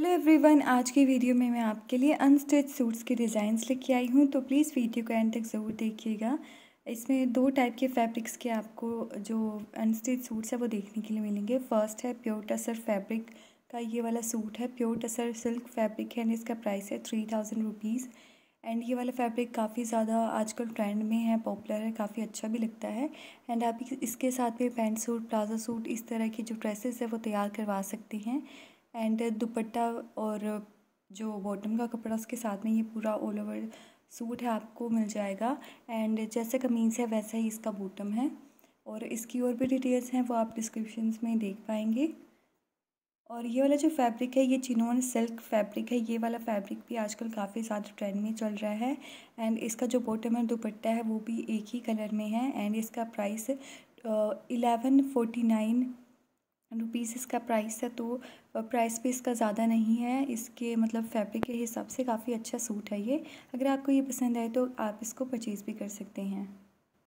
hello everyone आज की video में मैं आपके लिए अनस्टिच सूट्स के डिज़ाइंस लेके आई हूँ तो प्लीज़ वीडियो को एंड तक ज़रूर देखिएगा इसमें दो टाइप के फैब्रिक्स के आपको जो अनस्टिच सूट्स है वो देखने के लिए मिलेंगे फर्स्ट है प्योर टसर फैब्रिक का ये वाला सूट है प्योर टसर सिल्क फैब्रिक है एंड इसका प्राइस है थ्री थाउजेंड रुपीज़ एंड ये वाला फैब्रिक काफ़ी ज़्यादा आजकल ट्रेंड में है पॉपुलर है काफ़ी अच्छा भी लगता है एंड आप इसके साथ भी पैंट सूट प्लाजो सूट इस तरह की जो ड्रेसेस है वो तैयार करवा सकते हैं एंड दुपट्टा और जो बॉटम का कपड़ा उसके साथ में ये पूरा ऑल ओवर सूट है आपको मिल जाएगा एंड जैसे कमीज़ है वैसा ही इसका बॉटम है और इसकी और भी डिटेल्स हैं वो आप डिस्क्रिप्शन में देख पाएंगे और ये वाला जो फैब्रिक है ये चिनोन सिल्क फैब्रिक है ये वाला फैब्रिक भी आजकल काफ़ी ज़्यादा ट्रेंड में चल रहा है एंड इसका जो बॉटम है दुपट्टा है वो भी एक ही कलर में है एंड इसका price eleven forty nine rupees इसका प्राइस है तो प्राइस भी इसका ज़्यादा नहीं है इसके मतलब फैब्रिक के हिसाब से काफ़ी अच्छा सूट है ये अगर आपको ये पसंद आए तो आप इसको परचेज़ भी कर सकते हैं